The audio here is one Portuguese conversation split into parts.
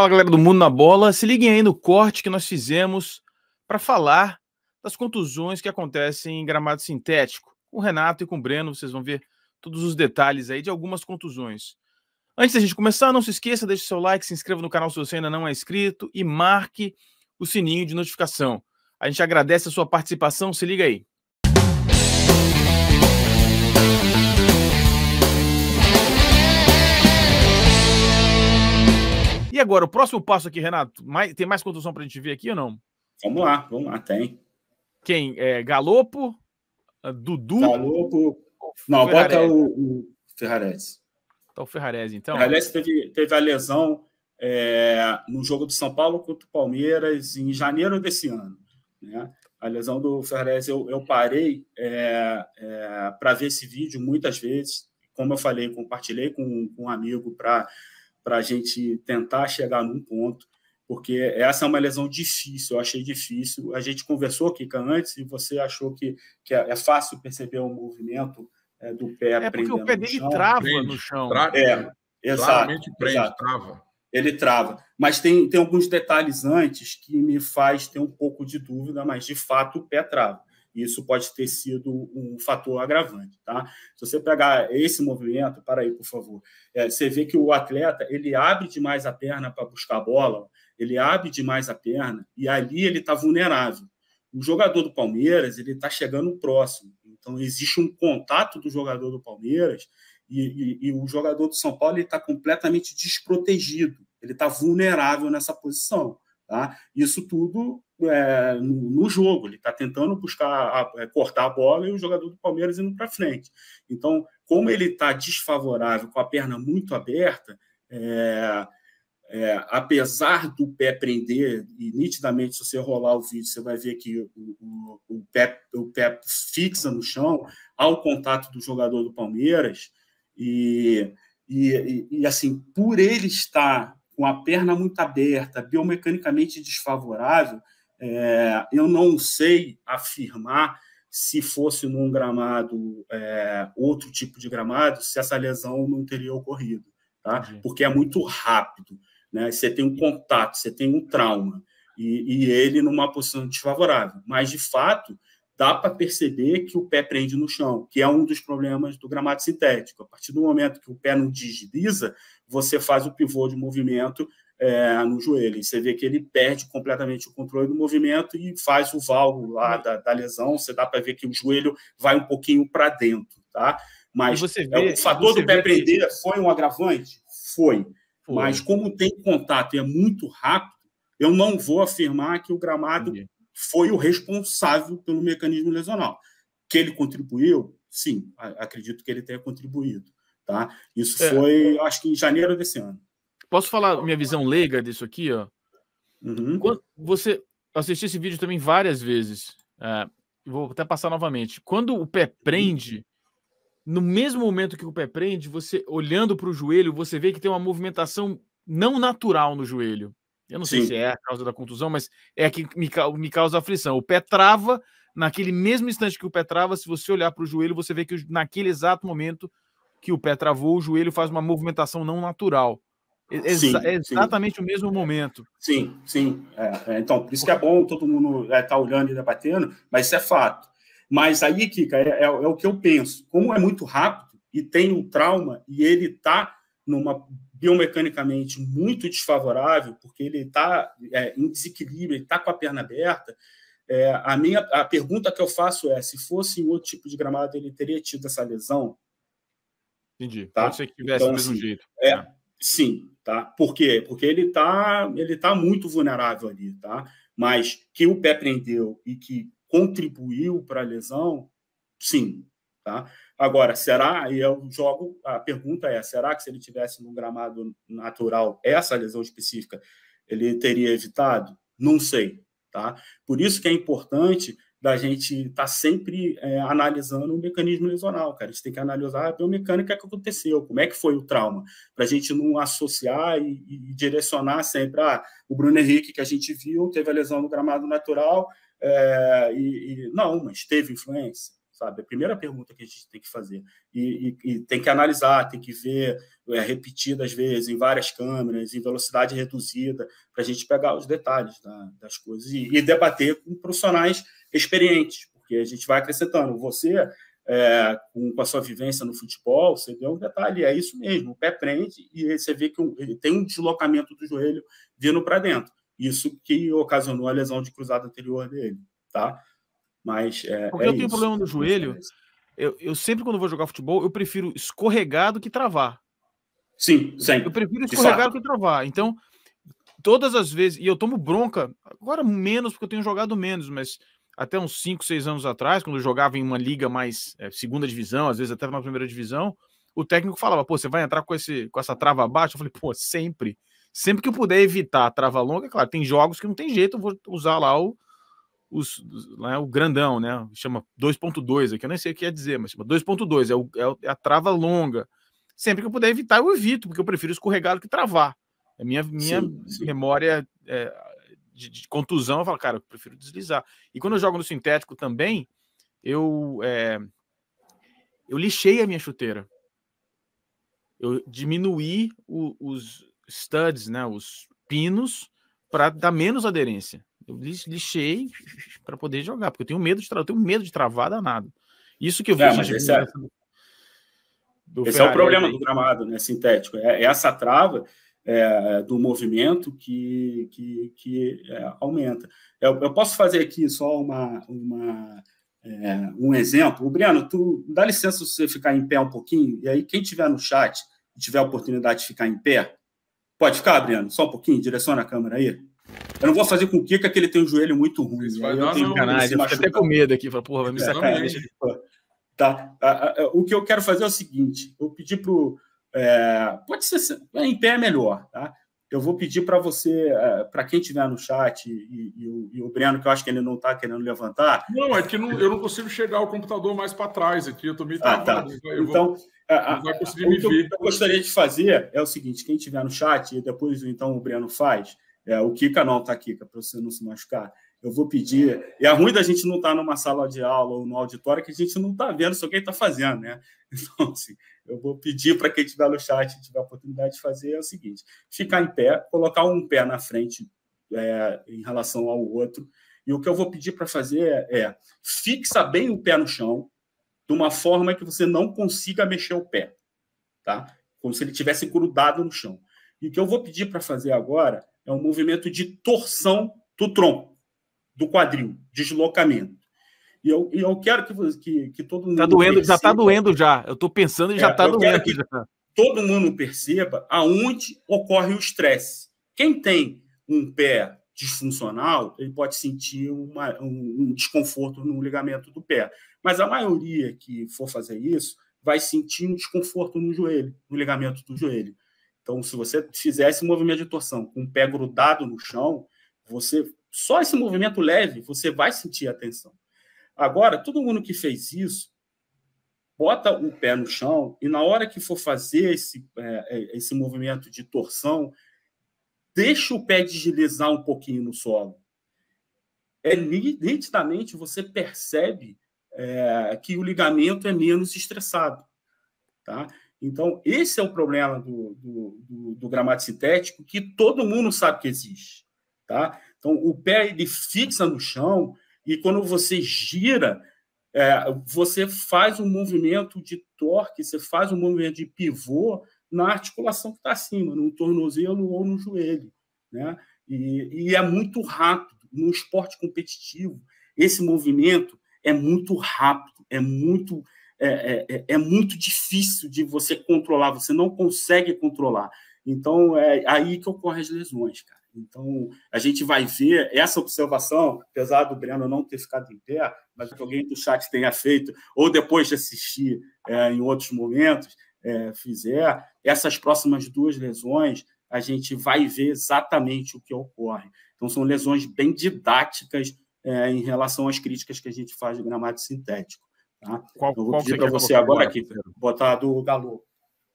Fala galera do Mundo na Bola, se liguem aí no corte que nós fizemos para falar das contusões que acontecem em gramado sintético. Com o Renato e com o Breno, vocês vão ver todos os detalhes aí de algumas contusões. Antes da gente começar, não se esqueça, deixe seu like, se inscreva no canal se você ainda não é inscrito e marque o sininho de notificação. A gente agradece a sua participação, se liga aí. E agora, o próximo passo aqui, Renato? Mais, tem mais condução para a gente ver aqui ou não? Vamos lá, vamos lá, tem. Quem? É, Galopo, ah, Dudu. Galopo. Não, bota tá o, o Tá o Ferrarese então. O teve, teve a lesão é, no jogo do São Paulo contra o Palmeiras em janeiro desse ano. Né? A lesão do Ferrarese eu, eu parei é, é, para ver esse vídeo muitas vezes. Como eu falei, compartilhei com, com um amigo para para a gente tentar chegar num ponto, porque essa é uma lesão difícil, eu achei difícil. A gente conversou, Kika, antes, e você achou que, que é fácil perceber o movimento é, do pé é porque o pé dele no trava prende, no chão. Tra... É, exato, prende, exato. trava. Ele trava. Mas tem, tem alguns detalhes antes que me faz ter um pouco de dúvida, mas de fato o pé trava e isso pode ter sido um fator agravante. Tá? Se você pegar esse movimento, para aí, por favor, é, você vê que o atleta ele abre demais a perna para buscar a bola, ele abre demais a perna e ali ele está vulnerável. O jogador do Palmeiras ele está chegando próximo, então existe um contato do jogador do Palmeiras e, e, e o jogador do São Paulo está completamente desprotegido, ele está vulnerável nessa posição. Tá? Isso tudo é, no, no, jogo, ele está tentando buscar a, é, cortar a bola e o jogador do Palmeiras indo para frente. Então, como ele está desfavorável, com a perna muito aberta, é, é, apesar do pé prender, e nitidamente, se você rolar o vídeo, você vai ver que o, o, o, pé, o pé fixa no chão ao contato do jogador do Palmeiras, e, e, e assim, por ele estar com a perna muito aberta, biomecanicamente desfavorável, é, eu não sei afirmar se fosse num gramado, é, outro tipo de gramado, se essa lesão não teria ocorrido, tá? Porque é muito rápido, né? Você tem um contato, você tem um trauma e, e ele numa posição desfavorável. Mas de fato dá para perceber que o pé prende no chão, que é um dos problemas do gramado sintético. A partir do momento que o pé não desliza, você faz o pivô de movimento é, no joelho. E você vê que ele perde completamente o controle do movimento e faz o valgo lá uhum. da, da lesão. Você dá para ver que o joelho vai um pouquinho para dentro, tá? Mas é vê, é, o fator do pé prender que... foi um agravante? Foi. foi. Mas como tem contato e é muito rápido, eu não vou afirmar que o gramado foi o responsável pelo mecanismo lesional. Que ele contribuiu? Sim, acredito que ele tenha contribuído. Tá? Isso é. foi, acho que em janeiro desse ano. Posso falar minha visão leiga disso aqui, ó? Uhum. Quando você assistiu esse vídeo também várias vezes. É, vou até passar novamente. Quando o pé prende, no mesmo momento que o pé prende, você olhando para o joelho, você vê que tem uma movimentação não natural no joelho. Eu não Sim. sei se é a causa da contusão, mas é a que me, me causa aflição. O pé trava, naquele mesmo instante que o pé trava, se você olhar para o joelho, você vê que naquele exato momento que o pé travou, o joelho faz uma movimentação não natural. Exa sim, exatamente sim. o mesmo momento. Sim, sim. É, é, então, por isso que é bom todo mundo estar é, tá olhando e debatendo, mas isso é fato. Mas aí, Kika, é, é, é, o que eu penso. Como é muito rápido e tem um trauma, e ele está numa biomecanicamente muito desfavorável, porque ele está é, em desequilíbrio, ele está com a perna aberta. a minha a pergunta que eu faço é: se fosse em outro tipo de gramado, ele teria tido essa lesão? Entendi. Tá? Pode ser que tivesse então, do mesmo assim, jeito. É, Sim, tá? Por quê? Porque ele está ele tá muito vulnerável ali, tá? Mas que o pé prendeu e que contribuiu para a lesão, sim, tá? Agora, será, e eu jogo, a pergunta é, será que se ele tivesse no gramado natural essa lesão específica, ele teria evitado? Não sei, tá? Por isso que é importante da gente estar tá sempre é, analisando o mecanismo lesional, cara. A gente tem que analisar a biomecânica que aconteceu, como é que foi o trauma, para a gente não associar e, e direcionar sempre, ah, o Bruno Henrique que a gente viu teve a lesão no gramado natural, é, e, e não, mas teve influência sabe? É a primeira pergunta que a gente tem que fazer. E, e, e tem que analisar, tem que ver é, repetidas vezes, em várias câmeras, em velocidade reduzida, para a gente pegar os detalhes da, das coisas e, e, debater com profissionais experientes, porque a gente vai acrescentando. Você, é, com, com, a sua vivência no futebol, você vê um detalhe, é isso mesmo, o pé prende e você vê que um, tem um deslocamento do joelho vindo para dentro. Isso que ocasionou a lesão de cruzado anterior dele, tá? Mas é, Porque é eu tenho isso. problema no joelho. Eu, eu, sempre, quando vou jogar futebol, eu prefiro escorregar do que travar. Sim, sempre Eu prefiro escorregar do que travar. Então, todas as vezes, e eu tomo bronca, agora menos, porque eu tenho jogado menos, mas até uns 5, 6 anos atrás, quando eu jogava em uma liga mais é, segunda divisão, às vezes até na primeira divisão, o técnico falava, pô, você vai entrar com, esse, com essa trava abaixo? Eu falei, pô, sempre. Sempre que eu puder evitar a trava longa, é claro, tem jogos que não tem jeito, eu vou usar lá o, os, né, o grandão, né? Chama 2.2 aqui, eu nem sei o que ia dizer, mas chama 2.2, é, é, é a trava longa. Sempre que eu puder evitar, eu evito, porque eu prefiro escorregar do que travar. A é minha, minha sim, sim. memória é, de, de, contusão, eu falo, cara, eu prefiro deslizar. E quando eu jogo no sintético também, eu, é, eu lixei a minha chuteira. Eu diminuí o, os studs, né, os pinos, para dar menos aderência lixei para poder jogar, porque eu tenho medo de, tra... eu tenho medo de travar danado. Isso que eu vejo. É, esse é, esse é o problema aí. do gramado, né? Sintético. É, é essa trava é, do movimento que, que, que é, aumenta. Eu, eu, posso fazer aqui só uma, uma é, um exemplo. O Breno, tu dá licença você ficar em pé um pouquinho, e aí quem tiver no chat tiver a oportunidade de ficar em pé, pode ficar, Breno, só um pouquinho, direciona a câmera aí. Eu não vou fazer com o Kika que ele tem um joelho muito ruim. Isso né? vai dar uma canagem. Eu até com medo aqui. Fala, porra, vai me é, Tá. O que eu quero fazer é o seguinte: eu pedi para o. É, pode ser. É, em pé é melhor, tá? Eu vou pedir para você, é, para quem estiver no chat, e, e, o, e, o, Breno, que eu acho que ele não está querendo levantar. Não, é que não, eu não consigo chegar o computador mais para trás aqui, eu estou meio ah, Tá. então, vou, a, a, o que eu, eu gostaria de fazer é o seguinte: quem estiver no chat, e depois então o Breno faz, é, o Kika não, tá, aqui para você não se machucar. Eu vou pedir. E é ruim da gente não estar tá numa sala de aula ou no auditório que a gente não está vendo só quem está fazendo, né? Então, assim, eu vou pedir para quem estiver no chat e tiver a oportunidade de fazer é o seguinte: ficar em pé, colocar um pé na frente é, em relação ao outro. E o que eu vou pedir para fazer é, é fixa bem o pé no chão, de uma forma que você não consiga mexer o pé, tá? Como se ele tivesse grudado no chão. E o que eu vou pedir para fazer agora é um movimento de torção do tronco, do quadril, deslocamento. E eu, e eu quero que, que, que todo tá mundo. Tá doendo, perceba. já está doendo já. Eu estou pensando e já está é, tá doendo. Que já. todo mundo perceba aonde ocorre o estresse. Quem tem um pé disfuncional, ele pode sentir uma, um desconforto no ligamento do pé. Mas a maioria que for fazer isso vai sentir um desconforto no joelho, no ligamento do joelho. Então, se você fizer esse movimento de torção com o pé grudado no chão, você só esse movimento leve, você vai sentir a tensão. Agora, todo mundo que fez isso, bota o pé no chão e na hora que for fazer esse, é, é, esse movimento de torção, deixa o pé deslizar um pouquinho no solo. É, nitidamente você percebe é, que o ligamento é menos estressado. Tá? Então, esse é o problema do, do, do, do gramado sintético que todo mundo sabe que existe. Tá? Então, o pé ele fixa no chão e quando você gira, é, você faz um movimento de torque, você faz um movimento de pivô na articulação que está acima, no tornozelo ou no joelho. Né? E, e é muito rápido. No esporte competitivo, esse movimento é muito rápido, é muito é, é, é, é muito difícil de você controlar, você não consegue controlar. Então, é aí que ocorrem as lesões, cara. Então, a gente vai ver essa observação, apesar do Breno não ter ficado em pé, mas que alguém do chat tenha feito, ou depois de assistir é, em outros momentos, é, fizer, essas próximas duas lesões, a gente vai ver exatamente o que ocorre. Então, são lesões bem didáticas é, em relação às críticas que a gente faz de gramado sintético. Tá? Qual, então, vou qual pedir para você agora, aqui, botar do Galo.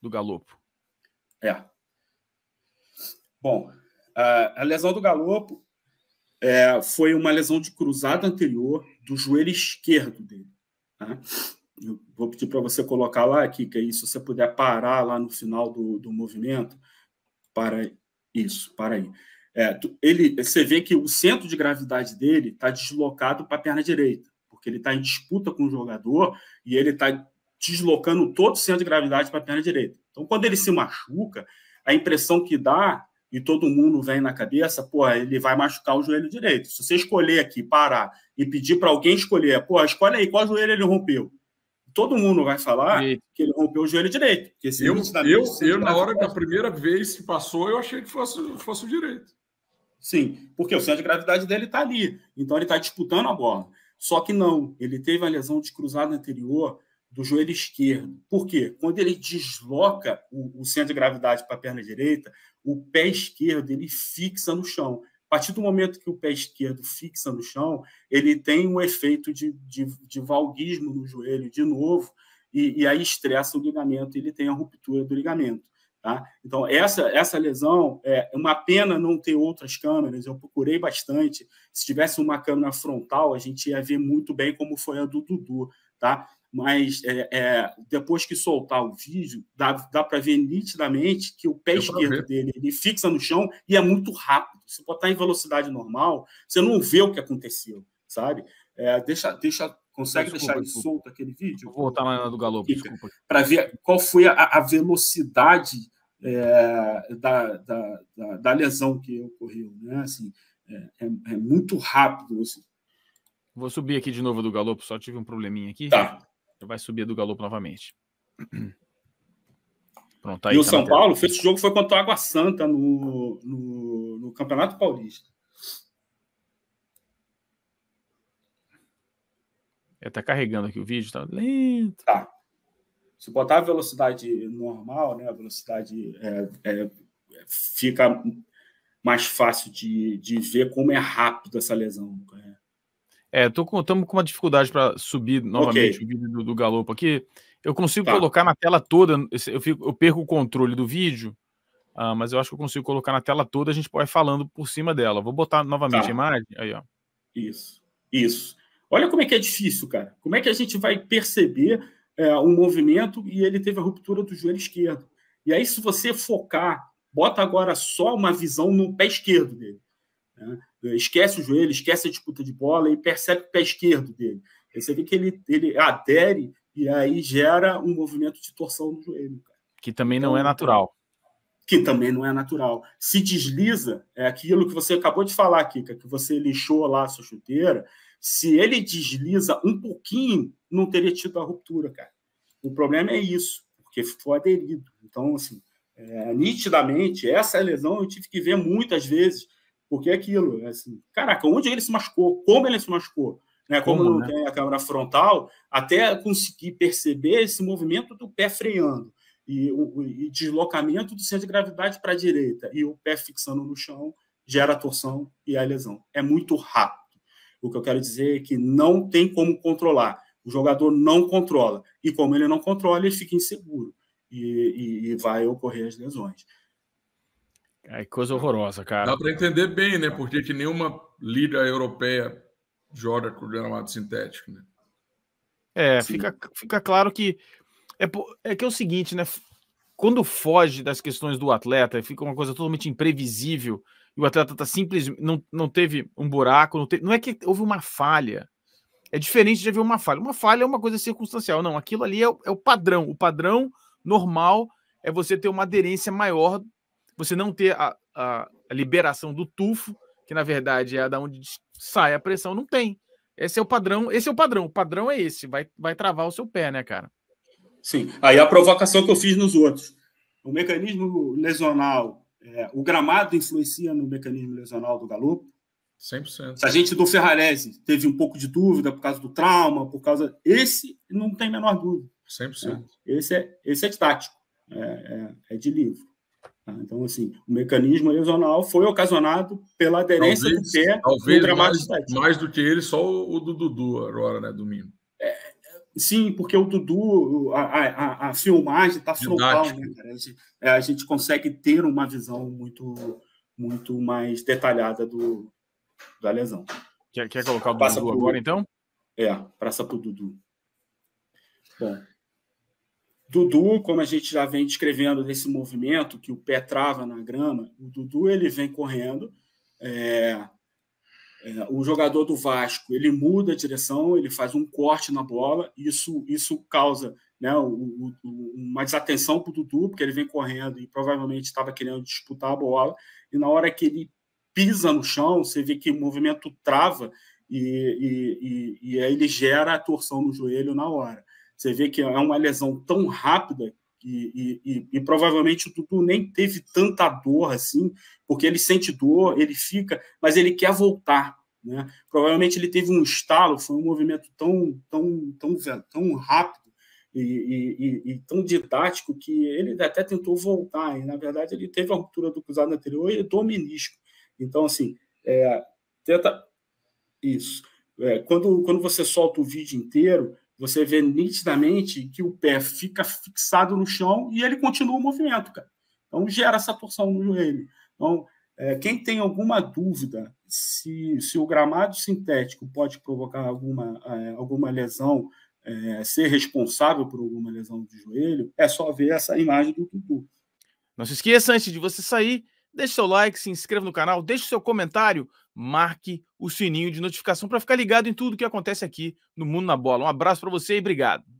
Do Galopo. É. Bom, a, lesão do Galopo é, foi uma lesão de cruzada anterior do joelho esquerdo dele. Tá? Eu vou pedir para você colocar lá, Kika, e se você puder parar lá no final do, do movimento, para isso, para aí. É, ele, você vê que o centro de gravidade dele está deslocado para a perna direita porque ele está em disputa com o jogador e ele está deslocando todo o centro de gravidade para a perna direita. Então, quando ele se machuca, a impressão que dá, e todo mundo vem na cabeça, pô, ele vai machucar o joelho direito. Se você escolher aqui, parar e pedir para alguém escolher, pô, escolhe aí qual joelho ele rompeu. Todo mundo vai falar e... que ele rompeu o joelho direito. eu, eu, eu na hora da primeira vez que passou, eu achei que fosse, fosse o direito. Sim, porque o centro de gravidade dele está ali. Então, ele está disputando a bola. Só que não, ele teve a lesão de cruzado anterior do joelho esquerdo. Por quê? Quando ele desloca o, o centro de gravidade para a perna direita, o pé esquerdo ele fixa no chão. A partir do momento que o pé esquerdo fixa no chão, ele tem um efeito de, de, de valguismo no joelho de novo, e, e aí estressa o ligamento, ele tem a ruptura do ligamento. Tá? Então, essa, essa lesão, é uma pena não ter outras câmeras, eu procurei bastante. Se tivesse uma câmera frontal, a gente ia ver muito bem como foi a do Dudu. Tá? Mas é, é, depois que soltar o vídeo, dá, dá para ver nitidamente que o pé eu esquerdo dele ele fixa no chão e é muito rápido. Se botar em velocidade normal, você não vê o que aconteceu, sabe? É, deixa, deixa Consegue desculpa, deixar desculpa. solto aquele vídeo? Vou voltar na do Galo, desculpa. Para ver qual foi a, a, velocidade é, da, da, da, da, lesão que ocorreu. Né? Assim, é, é, é muito rápido. Assim. Vou subir aqui de novo do galopo, só tive um probleminha aqui. Tá. Vai subir do galopo novamente. Pronto, tá aí, e o tá São Paulo fez o jogo foi contra o Água Santa no, no, no Campeonato Paulista. É, tá carregando aqui o vídeo, tá lento. Tá se botar a velocidade normal, né, a velocidade é, é, fica mais fácil de, de ver como é rápido essa lesão. É. é, tô com, estamos com uma dificuldade para subir novamente okay. o vídeo do, do galopo aqui. Eu consigo tá. colocar na tela toda, eu, fico, eu perco o controle do vídeo, ah, mas eu acho que eu consigo colocar na tela toda, a gente pode falando por cima dela. Vou botar novamente tá. a imagem. Aí, ó. Isso, isso. Olha como é que é difícil, cara. Como é que a gente vai perceber é, um movimento e ele teve a ruptura do joelho esquerdo. E aí, se você focar, bota agora só uma visão no pé esquerdo dele. Né? Esquece o joelho, esquece a disputa de bola e percebe o pé esquerdo dele. Aí você vê que ele, ele adere e aí gera um movimento de torção do joelho. Cara. Que também não então, é natural. Que também não é natural. Se desliza, é aquilo que você acabou de falar, Kika, que você lixou lá a sua chuteira se ele desliza um pouquinho, não teria tido a ruptura, cara. O problema é isso, porque ficou aderido. Então, assim, é, nitidamente, essa lesão eu tive que ver muitas vezes, porque é aquilo, é assim, caraca, onde ele se machucou, como ele se machucou, né? Como, não né? tem a câmera frontal, até conseguir perceber esse movimento do pé freando e o e deslocamento do centro de gravidade para a direita e o pé fixando no chão gera torção e a lesão. É muito rápido. O que eu quero dizer é que não tem como controlar. O jogador não controla. E como ele não controla, ele fica inseguro. E, e, e vai ocorrer as lesões. É coisa horrorosa, cara. Dá para entender bem, né? Porque que nenhuma liga europeia joga com gramado sintético, né? É, fica, fica claro que é, é que é o seguinte, né? Quando foge das questões do atleta, fica uma coisa totalmente imprevisível e o atleta tá simplesmente não, não teve um buraco, não, teve, não é que houve uma falha. É diferente de haver uma falha. Uma falha é uma coisa circunstancial, não. Aquilo ali é o, é o padrão. O padrão normal é você ter uma aderência maior, você não ter a, a, a liberação do tufo, que na verdade é da onde sai a pressão, não tem. Esse é o padrão, esse é o padrão, o padrão é esse, vai, vai travar o seu pé, né, cara? Sim. Aí a provocação que eu fiz nos outros. O mecanismo lesional é, o gramado influencia no mecanismo lesional do Galo. 100%. Se a gente do Ferrarese teve um pouco de dúvida por causa do trauma, por causa. Esse não tem a menor dúvida. 100%. É, esse, é, esse é tático, é, é, é de livro. Tá? Então, assim, o mecanismo lesional foi ocasionado pela aderência talvez, do pé talvez no gramado mais, mais do que ele, só o, o do Dudu agora, né, domingo. Sim, porque o Dudu, a, a, a filmagem está frontal, né, cara? A gente, é, a gente, consegue ter uma visão muito, muito mais detalhada do, da lesão. Quer, quer colocar o passa Dudu pro, agora, então? É, passa para o Dudu. Bom, Dudu, como a gente já vem descrevendo nesse movimento, que o pé trava na grama, o Dudu ele vem correndo, é, é, o jogador do Vasco ele muda a direção, ele faz um corte na bola, isso isso causa né, o, o, uma desatenção para o Dudu, porque ele vem correndo e provavelmente estava querendo disputar a bola, e na hora que ele pisa no chão, você vê que o movimento trava e, e, e, e aí ele gera a torção no joelho na hora. Você vê que é uma lesão tão rápida e, e, e, provavelmente o Dudu nem teve tanta dor assim, porque ele sente dor, ele fica, mas ele quer voltar. Né? Provavelmente ele teve um estalo, foi um movimento tão, tão, tão, tão rápido e, e tão didático que ele até tentou voltar. E, na verdade, ele teve a ruptura do cruzado anterior e do menisco. Então, assim, é, tenta. Isso. É, quando, quando você solta o vídeo inteiro, você vê nitidamente que o pé fica fixado no chão e ele continua o movimento, cara. Então gera essa torção no joelho. Então, é, quem tem alguma dúvida se, se o gramado sintético pode provocar alguma, é, alguma lesão, é, ser responsável por alguma lesão de joelho, é só ver essa imagem do Tutu. Não se esqueça, antes de você sair, deixe seu like, se inscreva no canal, deixe seu comentário marque o sininho de notificação para ficar ligado em tudo que acontece aqui no Mundo na Bola. Um abraço para você e obrigado.